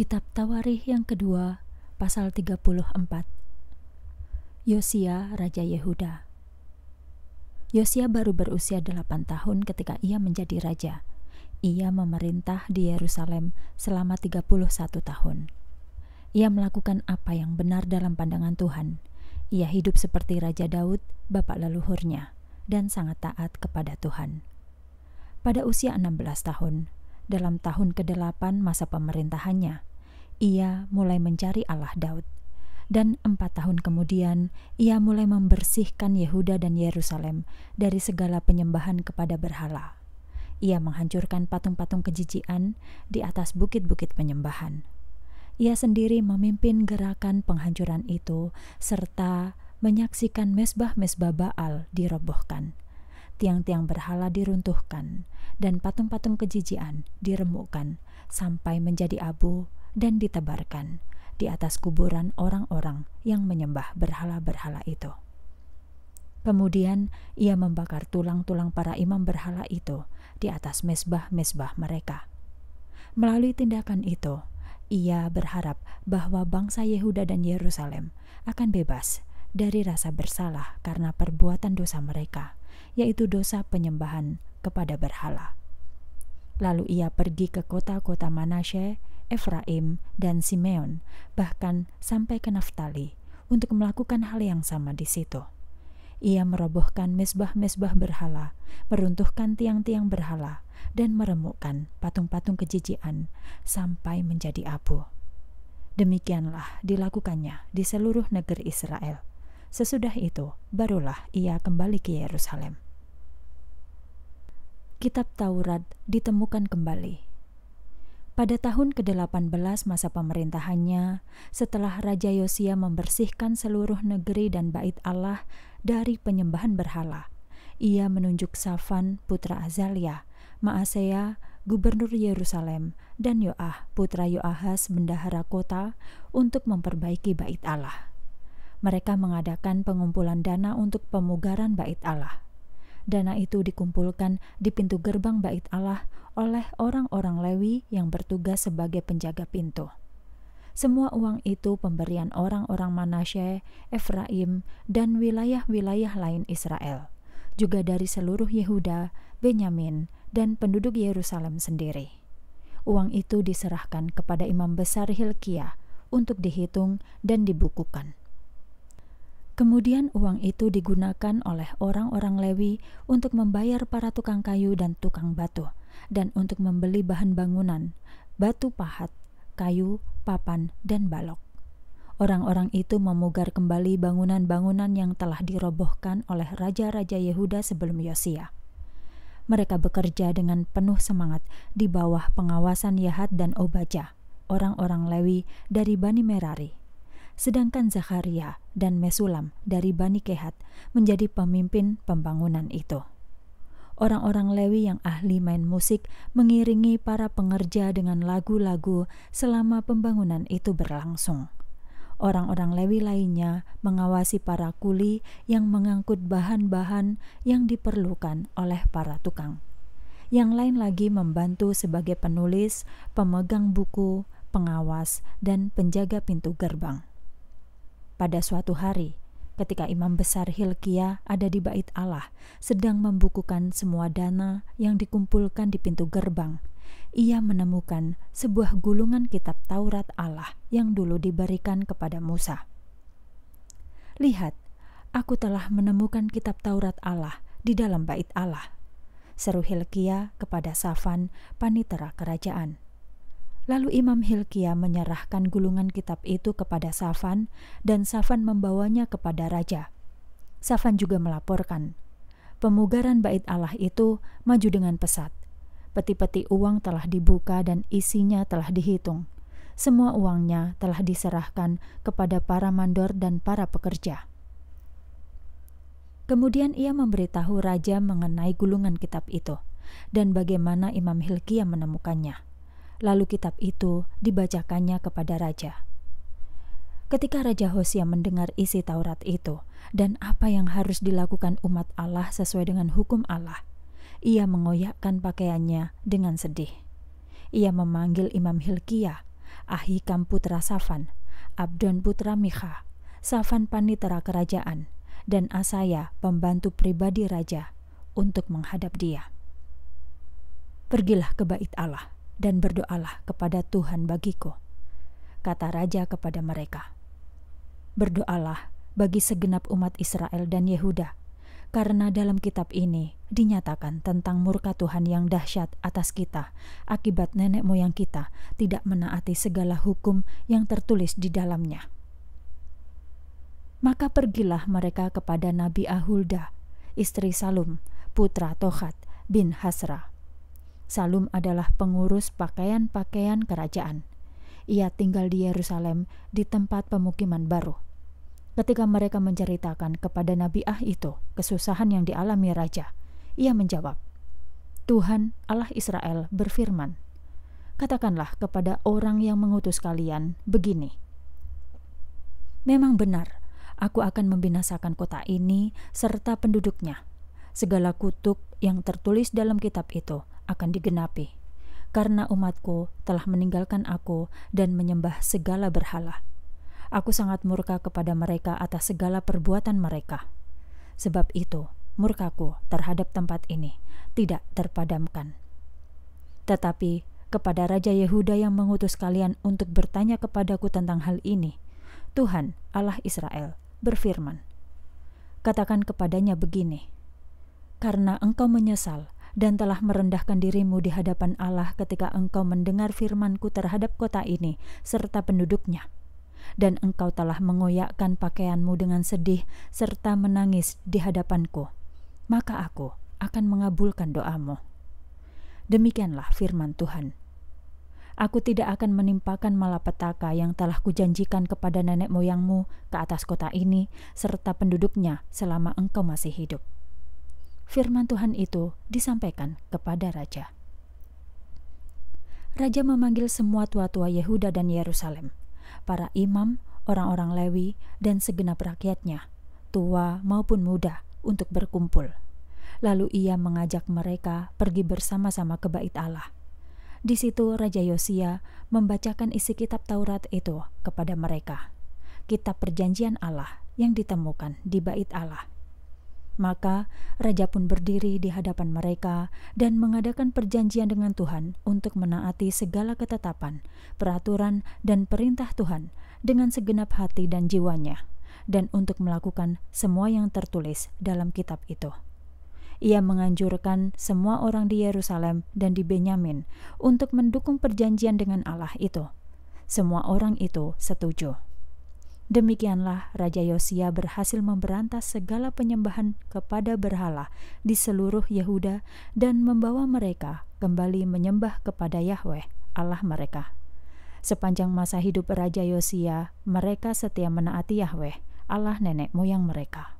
Kitab Tawarih yang kedua, pasal 34. Yosia, Raja Yehuda. Yosia baru berusia 8 tahun ketika ia menjadi raja. Ia memerintah di Yerusalem selama 31 tahun. Ia melakukan apa yang benar dalam pandangan Tuhan. Ia hidup seperti Raja Daud, bapak leluhurnya, dan sangat taat kepada Tuhan. Pada usia 16 tahun, dalam tahun ke-8 masa pemerintahannya, ia mulai mencari Allah Daud. Dan empat tahun kemudian, ia mulai membersihkan Yehuda dan Yerusalem dari segala penyembahan kepada berhala. Ia menghancurkan patung-patung kejijian di atas bukit-bukit penyembahan. Ia sendiri memimpin gerakan penghancuran itu serta menyaksikan mesbah-mesbah Baal dirobohkan, tiang-tiang berhala diruntuhkan, dan patung-patung kejijian diremukkan sampai menjadi abu dan ditebarkan di atas kuburan orang-orang yang menyembah berhala-berhala itu. Kemudian ia membakar tulang-tulang para imam berhala itu di atas mesbah-mesbah mereka. Melalui tindakan itu, ia berharap bahwa bangsa Yehuda dan Yerusalem akan bebas dari rasa bersalah karena perbuatan dosa mereka, yaitu dosa penyembahan kepada berhala. Lalu ia pergi ke kota-kota Manasye Efraim, dan Simeon, bahkan sampai ke Naftali, untuk melakukan hal yang sama di situ. Ia merobohkan mesbah-mesbah berhala, meruntuhkan tiang-tiang berhala, dan meremukkan patung-patung kejijian sampai menjadi abu. Demikianlah dilakukannya di seluruh negeri Israel. Sesudah itu, barulah ia kembali ke Yerusalem. Kitab Taurat ditemukan kembali pada tahun ke-18 masa pemerintahannya, setelah Raja Yosia membersihkan seluruh negeri dan bait Allah dari penyembahan berhala, ia menunjuk Safan putra Azalia, Maasea gubernur Yerusalem, dan Yoah putra Yoahas bendahara kota untuk memperbaiki bait Allah. Mereka mengadakan pengumpulan dana untuk pemugaran bait Allah. Dana itu dikumpulkan di pintu gerbang Bait Allah oleh orang-orang Lewi yang bertugas sebagai penjaga pintu. Semua uang itu pemberian orang-orang Manasye, Efraim, dan wilayah-wilayah lain Israel, juga dari seluruh Yehuda, Benyamin, dan penduduk Yerusalem sendiri. Uang itu diserahkan kepada imam besar Hilkiah untuk dihitung dan dibukukan. Kemudian uang itu digunakan oleh orang-orang Lewi untuk membayar para tukang kayu dan tukang batu, dan untuk membeli bahan bangunan, batu pahat, kayu, papan, dan balok. Orang-orang itu memugar kembali bangunan-bangunan yang telah dirobohkan oleh raja-raja Yehuda sebelum Yosia. Mereka bekerja dengan penuh semangat di bawah pengawasan Yahat dan Obaja, orang-orang Lewi dari Bani Merari sedangkan Zakaria dan Mesulam dari Bani Kehat menjadi pemimpin pembangunan itu. Orang-orang Lewi yang ahli main musik mengiringi para pengerja dengan lagu-lagu selama pembangunan itu berlangsung. Orang-orang Lewi lainnya mengawasi para kuli yang mengangkut bahan-bahan yang diperlukan oleh para tukang yang lain lagi membantu sebagai penulis, pemegang buku, pengawas, dan penjaga pintu gerbang. Pada suatu hari, ketika imam besar Hilkia ada di bait Allah, sedang membukukan semua dana yang dikumpulkan di pintu gerbang, ia menemukan sebuah gulungan kitab Taurat Allah yang dulu diberikan kepada Musa. Lihat, aku telah menemukan kitab Taurat Allah di dalam bait Allah, seru Hilkia kepada Safan, panitera kerajaan. Lalu Imam Hilkiyah menyerahkan gulungan kitab itu kepada Safan dan Safan membawanya kepada raja. Safan juga melaporkan, pemugaran bait Allah itu maju dengan pesat. Peti-peti uang telah dibuka dan isinya telah dihitung. Semua uangnya telah diserahkan kepada para mandor dan para pekerja. Kemudian ia memberitahu raja mengenai gulungan kitab itu dan bagaimana Imam Hilkiyah menemukannya. Lalu kitab itu dibacakannya kepada raja. Ketika Raja Hosea mendengar isi Taurat itu dan apa yang harus dilakukan umat Allah sesuai dengan hukum Allah, ia mengoyakkan pakaiannya dengan sedih. Ia memanggil Imam Hilkiah, Ahikam putra Safan, Abdon putra Micha, Safan panitera kerajaan, dan Asaya pembantu pribadi raja untuk menghadap dia. Pergilah ke bait Allah, dan berdoalah kepada Tuhan bagiku. Kata raja kepada mereka, "Berdoalah bagi segenap umat Israel dan Yehuda, karena dalam kitab ini dinyatakan tentang murka Tuhan yang dahsyat atas kita akibat nenek moyang kita tidak menaati segala hukum yang tertulis di dalamnya." Maka pergilah mereka kepada Nabi Ahulda, istri Salum, putra Tohat bin Hasra Salum adalah pengurus pakaian-pakaian kerajaan. Ia tinggal di Yerusalem di tempat pemukiman baru. Ketika mereka menceritakan kepada Nabi Ah itu kesusahan yang dialami raja, ia menjawab, "Tuhan Allah Israel berfirman, Katakanlah kepada orang yang mengutus kalian begini: Memang benar, aku akan membinasakan kota ini serta penduduknya. Segala kutuk yang tertulis dalam kitab itu akan digenapi, karena umatku telah meninggalkan aku dan menyembah segala berhala. Aku sangat murka kepada mereka atas segala perbuatan mereka. Sebab itu, murkaku terhadap tempat ini tidak terpadamkan. Tetapi kepada Raja Yehuda yang mengutus kalian untuk bertanya kepadaku tentang hal ini, Tuhan Allah Israel berfirman, Katakan kepadanya begini, Karena engkau menyesal dan telah merendahkan dirimu di hadapan Allah ketika engkau mendengar firmanku terhadap kota ini serta penduduknya. Dan engkau telah mengoyakkan pakaianmu dengan sedih serta menangis di hadapanku. Maka aku akan mengabulkan doamu. Demikianlah firman Tuhan. Aku tidak akan menimpakan malapetaka yang telah kujanjikan kepada nenek moyangmu ke atas kota ini serta penduduknya selama engkau masih hidup firman Tuhan itu disampaikan kepada raja. Raja memanggil semua tua-tua Yehuda dan Yerusalem, para imam, orang-orang Lewi, dan segenap rakyatnya, tua maupun muda, untuk berkumpul. Lalu ia mengajak mereka pergi bersama-sama ke Bait Allah. Di situ Raja Yosia membacakan isi kitab Taurat itu kepada mereka. Kitab perjanjian Allah yang ditemukan di Bait Allah. Maka raja pun berdiri di hadapan mereka dan mengadakan perjanjian dengan Tuhan untuk menaati segala ketetapan, peraturan, dan perintah Tuhan dengan segenap hati dan jiwanya, dan untuk melakukan semua yang tertulis dalam kitab itu. Ia menganjurkan semua orang di Yerusalem dan di Benyamin untuk mendukung perjanjian dengan Allah itu. Semua orang itu setuju. Demikianlah Raja Yosia berhasil memberantas segala penyembahan kepada berhala di seluruh Yehuda dan membawa mereka kembali menyembah kepada Yahweh, Allah mereka. Sepanjang masa hidup Raja Yosia, mereka setia menaati Yahweh, Allah nenek moyang mereka.